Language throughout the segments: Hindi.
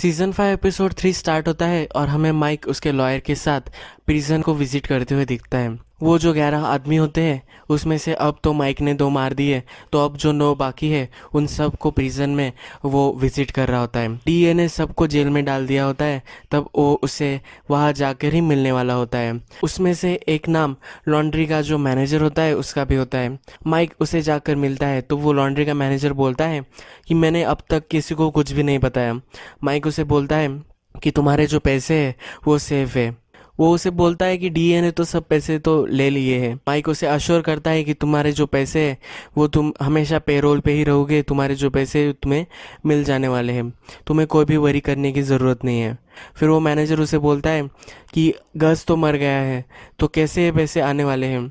season five episode three start होता है और हमें माइक उसके लॉयर के साथ प्रिजन को विजिट करते हुए दिखता है वो जो ग्यारह आदमी होते हैं उसमें से अब तो माइक ने दो मार दिए तो अब जो नौ बाकी है उन सब को प्रिजन में वो विजिट कर रहा होता है ए ने सबको जेल में डाल दिया होता है तब वो उसे वहाँ जाकर ही मिलने वाला होता है उसमें से एक नाम लॉन्ड्री का जो मैनेजर होता है उसका भी होता है माइक उसे जाकर मिलता है तो वो लॉन्ड्री का मैनेजर बोलता है कि मैंने अब तक किसी को कुछ भी नहीं बताया माइक उसे बोलता है कि तुम्हारे जो पैसे हैं वो सेफ़ है वो उसे बोलता है कि डीए ने तो सब पैसे तो ले लिए हैं माइक उसे अश्योर करता है कि तुम्हारे जो पैसे हैं वो तुम हमेशा पेरोल पे ही रहोगे तुम्हारे जो पैसे तुम्हें मिल जाने वाले हैं तुम्हें कोई भी वरी करने की ज़रूरत नहीं है फिर वो मैनेजर उसे बोलता है कि गज तो मर गया है तो कैसे ये पैसे आने वाले हैं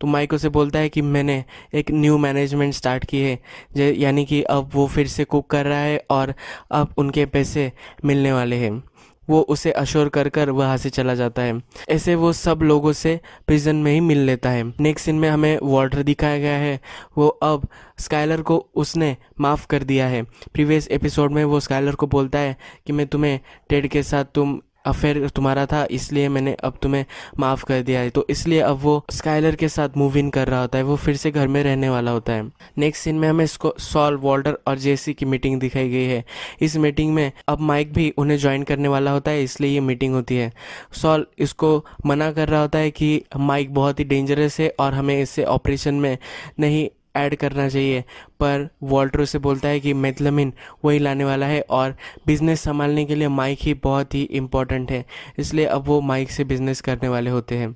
तो माइक उसे बोलता है कि मैंने एक न्यू मैनेजमेंट स्टार्ट की है यानी कि अब वो फिर से कुक कर रहा है और अब उनके पैसे मिलने वाले हैं वो उसे अशोर कर कर वहाँ से चला जाता है ऐसे वो सब लोगों से प्रिजन में ही मिल लेता है नेक्स्ट सीन में हमें वॉल्टर दिखाया गया है वो अब स्काइलर को उसने माफ़ कर दिया है प्रीवियस एपिसोड में वो स्काइलर को बोलता है कि मैं तुम्हें टेड के साथ तुम अफेयर तुम्हारा था इसलिए मैंने अब तुम्हें माफ़ कर दिया है तो इसलिए अब वो स्काइलर के साथ मूव इन कर रहा होता है वो फिर से घर में रहने वाला होता है नेक्स्ट सीन में हमें इसको सॉल वॉल्टर और जेसी की मीटिंग दिखाई गई है इस मीटिंग में अब माइक भी उन्हें ज्वाइन करने वाला होता है इसलिए ये मीटिंग होती है सॉल इसको मना कर रहा होता है कि माइक बहुत ही डेंजरस है और हमें इससे ऑपरेशन में नहीं ऐड करना चाहिए पर वॉल्ट्रो से बोलता है कि मेथलमिन वही लाने वाला है और बिज़नेस संभालने के लिए माइक ही बहुत ही इम्पॉर्टेंट है इसलिए अब वो माइक से बिज़नेस करने वाले होते हैं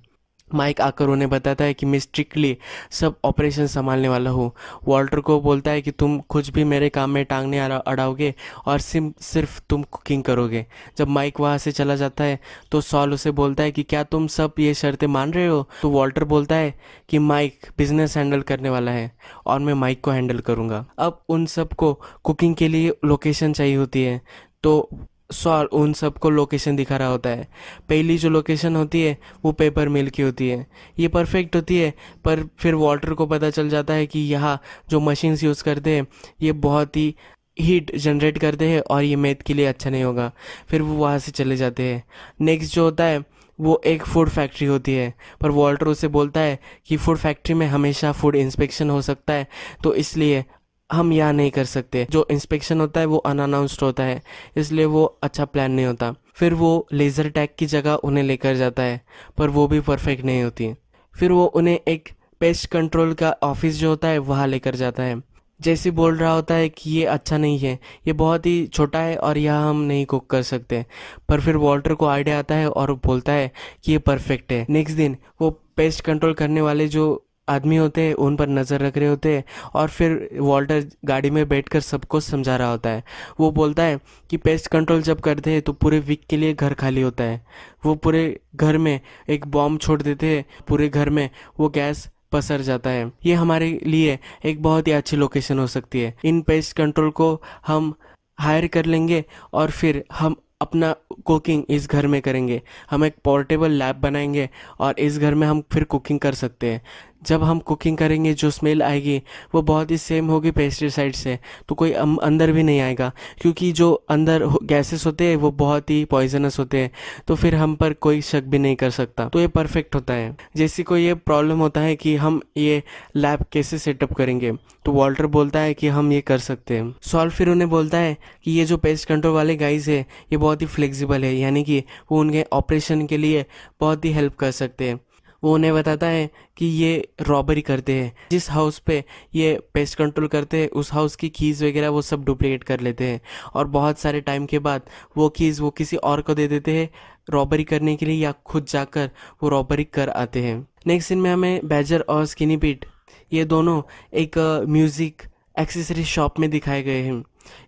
माइक आकर उन्हें बताता है कि मैं स्ट्रिक्टली सब ऑपरेशन संभालने वाला हूँ वॉल्टर को बोलता है कि तुम कुछ भी मेरे काम में टांगने अड़ाओगे और सिम सिर्फ तुम कुकिंग करोगे जब माइक वहाँ से चला जाता है तो सॉल उसे बोलता है कि क्या तुम सब ये शर्तें मान रहे हो तो वॉल्टर बोलता है कि माइक बिजनेस हैंडल करने वाला है और मैं माइक को हैंडल करूँगा अब उन सबको कुकिंग के लिए लोकेशन चाहिए होती है तो सॉ उन सबको लोकेशन दिखा रहा होता है पहली जो लोकेशन होती है वो पेपर मिल की होती है ये परफेक्ट होती है पर फिर वाटर को पता चल जाता है कि यहाँ जो मशीन्स यूज़ करते हैं ये बहुत ही हीट जनरेट करते हैं और ये मैथ के लिए अच्छा नहीं होगा फिर वो वहाँ से चले जाते हैं नेक्स्ट जो होता है वो एक फूड फैक्ट्री होती है पर वॉल्टर उसे बोलता है कि फूड फैक्ट्री में हमेशा फूड इंस्पेक्शन हो सकता है तो इसलिए हम यहाँ नहीं कर सकते जो इंस्पेक्शन होता है वो अनाउंस्ड होता है इसलिए वो अच्छा प्लान नहीं होता फिर वो लेज़र टैग की जगह उन्हें लेकर जाता है पर वो भी परफेक्ट नहीं होती फिर वो उन्हें एक पेस्ट कंट्रोल का ऑफिस जो होता है वहाँ लेकर जाता है जैसे बोल रहा होता है कि ये अच्छा नहीं है ये बहुत ही छोटा है और यह हम नहीं कुक कर सकते पर फिर वॉल्टर को आइडिया आता है और बोलता है कि ये परफेक्ट है नेक्स्ट दिन वो पेस्ट कंट्रोल करने वाले जो आदमी होते हैं उन पर नज़र रख रहे होते हैं और फिर वॉल्टर गाड़ी में बैठकर सबको समझा रहा होता है वो बोलता है कि पेस्ट कंट्रोल जब करते हैं तो पूरे वीक के लिए घर खाली होता है वो पूरे घर में एक बॉम्ब छोड़ देते हैं पूरे घर में वो गैस पसर जाता है ये हमारे लिए एक बहुत ही अच्छी लोकेशन हो सकती है इन पेस्ट कंट्रोल को हम हायर कर लेंगे और फिर हम अपना कुकिंग इस घर में करेंगे हम एक पोर्टेबल लैब बनाएंगे और इस घर में हम फिर कुकिंग कर सकते हैं जब हम कुकिंग करेंगे जो स्मेल आएगी वो बहुत ही सेम होगी पेस्टिसाइड से तो कोई अंदर भी नहीं आएगा क्योंकि जो अंदर गैसेस होते हैं वो बहुत ही पॉइजनस होते हैं तो फिर हम पर कोई शक भी नहीं कर सकता तो ये परफेक्ट होता है जैसे कोई ये प्रॉब्लम होता है कि हम ये लैब कैसे सेटअप करेंगे तो वॉल्टर बोलता है कि हम ये कर सकते हैं सॉल्व फिर उन्हें बोलता है कि ये जो पेस्ट कंट्रोल वाले गाइज है ये बहुत ही फ्लेक्सिबल है यानी कि वो उनके ऑपरेशन के लिए बहुत ही हेल्प कर सकते हैं वो उन्हें बताता है कि ये रॉबरी करते हैं जिस हाउस पे ये पेस्ट कंट्रोल करते हैं उस हाउस की कीज़ वगैरह वो सब डुप्लीकेट कर लेते हैं और बहुत सारे टाइम के बाद वो कीज़ वो किसी और को दे देते हैं रॉबरी करने के लिए या खुद जाकर वो रॉबरी कर आते हैं नेक्स्ट सीन में हमें बैजर और स्किनी पीट ये दोनों एक म्यूज़िक एक्सेसरी शॉप में दिखाए गए हैं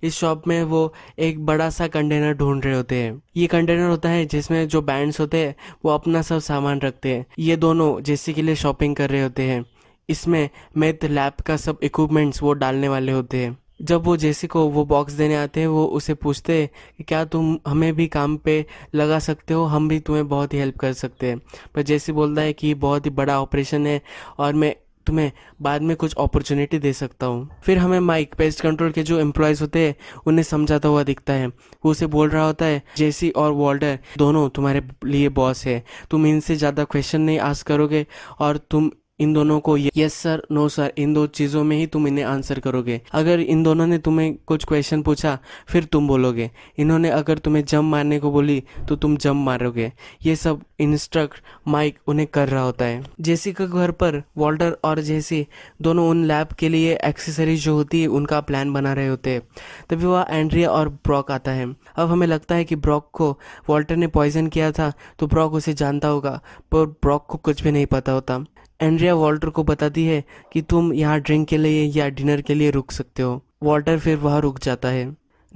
इस शॉप में वो एक बड़ा सा कंटेनर ढूंढ रहे होते हैं ये कंटेनर होता है जिसमें जो बैंड्स होते हैं वो अपना सब सामान रखते हैं ये दोनों जैसे के लिए शॉपिंग कर रहे होते हैं इसमें मेथ लैब का सब इक्विपमेंट्स वो डालने वाले होते हैं जब वो जैसे को वो बॉक्स देने आते हैं वो उसे पूछते हैं कि क्या तुम हमें भी काम पे लगा सकते हो हम भी तुम्हें बहुत ही हेल्प कर सकते हैं पर जैसे बोलता है कि बहुत ही बड़ा ऑपरेशन है और मैं तुम्हें बाद में कुछ अपॉर्चुनिटी दे सकता हूँ फिर हमें माइक पेस्ट कंट्रोल के जो एम्प्लॉयज़ होते हैं उन्हें समझाता हुआ दिखता है वो उसे बोल रहा होता है जेसी और वॉल्डर दोनों तुम्हारे लिए बॉस है तुम इनसे ज़्यादा क्वेश्चन नहीं आस करोगे और तुम इन दोनों को यस सर नो सर इन दो चीज़ों में ही तुम इन्हें आंसर करोगे अगर इन दोनों ने तुम्हें कुछ क्वेश्चन पूछा फिर तुम बोलोगे इन्होंने अगर तुम्हें जम मारने को बोली तो तुम जम मारोगे ये सब इंस्ट्रक्ट माइक उन्हें कर रहा होता है जेसी के घर पर वॉल्टर और जेसी दोनों उन लैब के लिए एक्सेसरीज जो होती है उनका प्लान बना रहे होते हैं तभी वह एंड्रिया और ब्रॉक आता है अब हमें लगता है कि ब्रॉक को वॉल्टर ने पॉइजन किया था तो ब्रॉक उसे जानता होगा पर ब्रॉक को कुछ भी नहीं पता होता एंड्रिया वॉल्टर को बताती है कि तुम यहाँ ड्रिंक के लिए या डिनर के लिए रुक सकते हो वॉल्टर फिर वहाँ रुक जाता है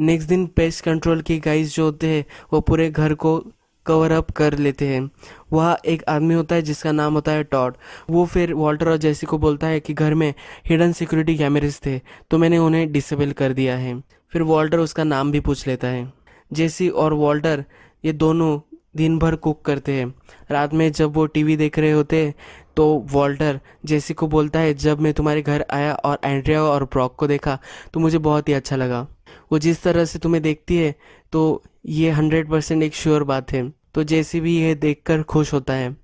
नेक्स्ट दिन पेस्ट कंट्रोल के गाइस जो होते हैं वो पूरे घर को कवर अप कर लेते हैं वहाँ एक आदमी होता है जिसका नाम होता है टॉड वो फिर वॉल्टर और जैसी को बोलता है कि घर में हिडन सिक्योरिटी कैमरेज थे तो मैंने उन्हें डिसेबल कर दिया है फिर वॉल्टर उसका नाम भी पूछ लेता है जेसी और वॉल्टर ये दोनों दिन भर कुक करते हैं रात में जब वो टीवी देख रहे होते हैं तो वॉल्टर जेसी को बोलता है जब मैं तुम्हारे घर आया और एंड्रिया और ब्रॉक को देखा तो मुझे बहुत ही अच्छा लगा वो जिस तरह से तुम्हें देखती है तो ये हंड्रेड परसेंट एक श्योर बात है तो जेसी भी यह देखकर खुश होता है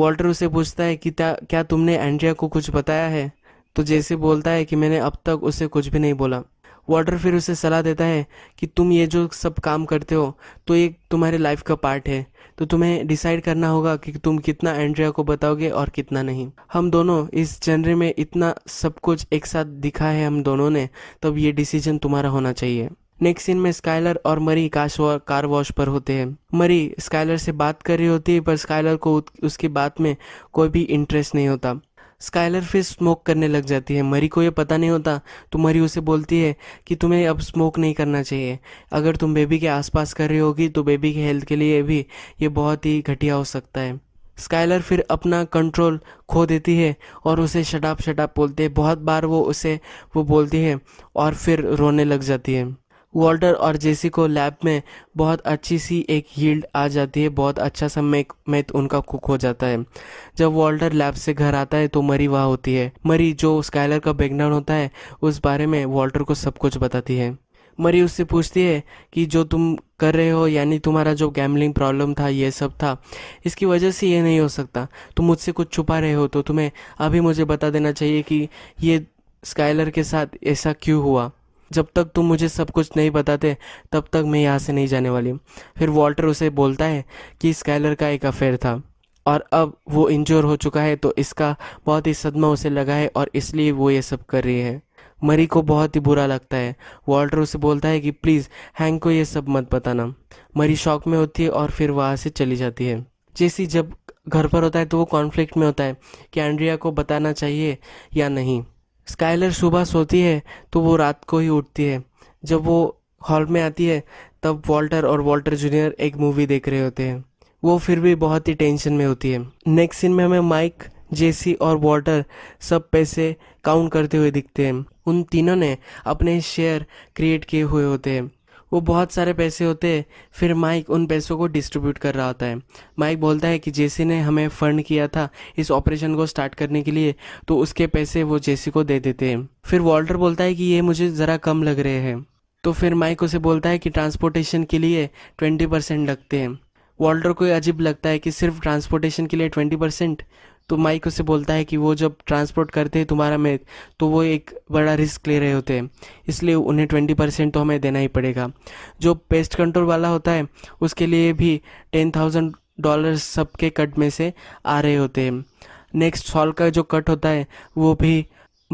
वॉल्टर उसे पूछता है कि क्या तुमने एंड्रिया को कुछ बताया है तो जेसी बोलता है कि मैंने अब तक उसे कुछ भी नहीं बोला वाटर फिर उसे सलाह देता है कि तुम ये जो सब काम करते हो तो ये तुम्हारे लाइफ का पार्ट है तो तुम्हें डिसाइड करना होगा कि तुम कितना एंड्रिया को बताओगे और कितना नहीं हम दोनों इस जनरे में इतना सब कुछ एक साथ दिखा है हम दोनों ने तब ये डिसीजन तुम्हारा होना चाहिए नेक्स्ट सीन में स्काइलर और मरी काश कार वॉश पर होते हैं मरी स्काइलर से बात कर रही होती है पर स्काइलर को उसकी बात में कोई भी इंटरेस्ट नहीं होता स्काइलर फिर स्मोक करने लग जाती है मरी को ये पता नहीं होता तो मरी उसे बोलती है कि तुम्हें अब स्मोक नहीं करना चाहिए अगर तुम बेबी के आसपास कर रही होगी तो बेबी के हेल्थ के लिए भी ये बहुत ही घटिया हो सकता है स्काइलर फिर अपना कंट्रोल खो देती है और उसे शटाप शटाप बोलते हैं बहुत बार वो उसे वो बोलती है और फिर रोने लग जाती है वॉल्टर और जेसी को लैब में बहुत अच्छी सी एक हील्ड आ जाती है बहुत अच्छा सा मैक मैथ उनका कुक हो जाता है जब वॉल्टर लैब से घर आता है तो मरी वहाँ होती है मरी जो स्काइलर का बैकग्राउंड होता है उस बारे में वॉल्टर को सब कुछ बताती है मरी उससे पूछती है कि जो तुम कर रहे हो यानी तुम्हारा जो गैमलिंग प्रॉब्लम था ये सब था इसकी वजह से ये नहीं हो सकता तुम मुझसे कुछ छुपा रहे हो तो तुम्हें अभी मुझे बता देना चाहिए कि ये स्काइलर के साथ ऐसा क्यों हुआ जब तक तुम मुझे सब कुछ नहीं बताते तब तक मैं यहाँ से नहीं जाने वाली फिर वॉल्टर उसे बोलता है कि स्काइलर का एक अफेयर था और अब वो इंजोर हो चुका है तो इसका बहुत ही सदमा उसे लगा है और इसलिए वो ये सब कर रही है मरी को बहुत ही बुरा लगता है वॉल्टर उसे बोलता है कि प्लीज़ हैंग को ये सब मत बताना मरी शौक में होती है और फिर वहाँ से चली जाती है जेसी जब घर पर होता है तो वो कॉन्फ्लिक्ट में होता है कि एंड्रिया को बताना चाहिए या नहीं स्काइलर सुबह सोती है तो वो रात को ही उठती है जब वो हॉल में आती है तब वॉल्टर और वॉल्टर जूनियर एक मूवी देख रहे होते हैं वो फिर भी बहुत ही टेंशन में होती है नेक्स्ट सीन में हमें माइक जेसी और वॉल्टर सब पैसे काउंट करते हुए दिखते हैं उन तीनों ने अपने शेयर क्रिएट किए हुए होते हैं वो बहुत सारे पैसे होते हैं फिर माइक उन पैसों को डिस्ट्रीब्यूट कर रहा होता है माइक बोलता है कि जेसी ने हमें फ़ंड किया था इस ऑपरेशन को स्टार्ट करने के लिए तो उसके पैसे वो जेसी को दे देते हैं फिर वॉल्टर बोलता है कि ये मुझे ज़रा कम लग रहे हैं तो फिर माइक उसे बोलता है कि ट्रांसपोर्टेशन के लिए ट्वेंटी परसेंट लगते हैं वॉल्टर को अजीब लगता है कि सिर्फ ट्रांसपोर्टेशन के लिए ट्वेंटी परसेंट तो माइक उसे बोलता है कि वो जब ट्रांसपोर्ट करते हैं तुम्हारा मैथ तो वो एक बड़ा रिस्क ले रहे होते हैं इसलिए उन्हें ट्वेंटी परसेंट तो हमें देना ही पड़ेगा जो पेस्ट कंट्रोल वाला होता है उसके लिए भी टेन थाउजेंड डॉलर सबके कट में से आ रहे होते हैं नेक्स्ट सॉल का जो कट होता है वो भी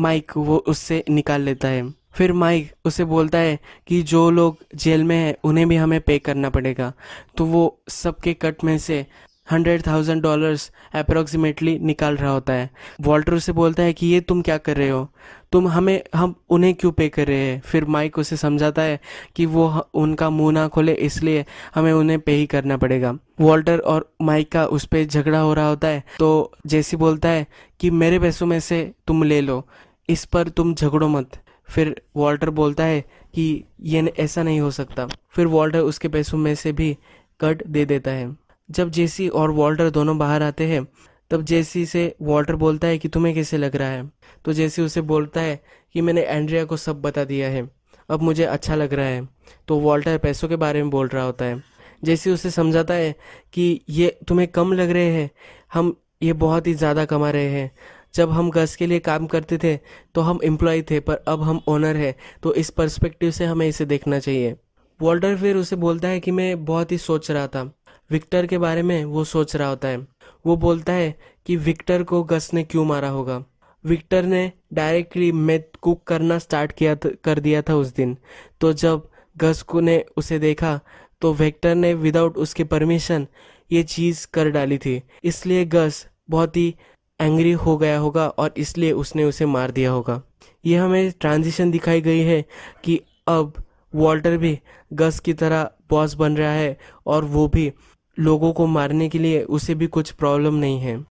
माइक वो उससे निकाल लेता है फिर माइक उसे बोलता है कि जो लोग जेल में हैं उन्हें भी हमें पे करना पड़ेगा तो वो सबके कट में से हंड्रेड थाउजेंड डॉलर्स अप्रोक्सीमेटली निकाल रहा होता है वॉल्टर उसे बोलता है कि ये तुम क्या कर रहे हो तुम हमें हम उन्हें क्यों पे कर रहे हैं फिर माइक उसे समझाता है कि वो उनका मुंह ना खोले इसलिए हमें उन्हें पे ही करना पड़ेगा वॉल्टर और माइक का उस पर झगड़ा हो रहा होता है तो जैसी बोलता है कि मेरे पैसों में से तुम ले लो इस पर तुम झगड़ो मत फिर वॉल्टर बोलता है कि ये ऐसा नहीं हो सकता फिर वॉल्टर उसके पैसों में से भी कट दे देता है जब जेसी और वॉल्टर दोनों बाहर आते हैं तब जेसी से वॉल्टर बोलता है कि तुम्हें कैसे लग रहा है तो जेसी उसे बोलता है कि मैंने एंड्रिया को सब बता दिया है अब मुझे अच्छा लग रहा है तो वॉल्टर पैसों के बारे में बोल रहा होता है जैसे उसे समझाता है कि ये तुम्हें कम लग रहे हैं हम ये बहुत ही ज़्यादा कमा रहे हैं जब हम गस के लिए काम करते थे तो हम एम्प्लॉय थे पर अब हम ओनर हैं तो इस पर्सपेक्टिव से हमें इसे देखना चाहिए वॉल्टर फिर उसे बोलता है कि मैं बहुत ही सोच रहा था विक्टर के बारे में वो सोच रहा होता है वो बोलता है कि विक्टर को गस ने क्यों मारा होगा विक्टर ने डायरेक्टली मैथ कुक करना स्टार्ट किया कर दिया था उस दिन तो जब गस को ने उसे देखा तो विक्टर ने विदाउट उसके परमिशन ये चीज़ कर डाली थी इसलिए गस बहुत ही एंग्री हो गया होगा और इसलिए उसने उसे मार दिया होगा ये हमें ट्रांजिशन दिखाई गई है कि अब वॉल्टर भी गस की तरह बॉस बन रहा है और वो भी लोगों को मारने के लिए उसे भी कुछ प्रॉब्लम नहीं है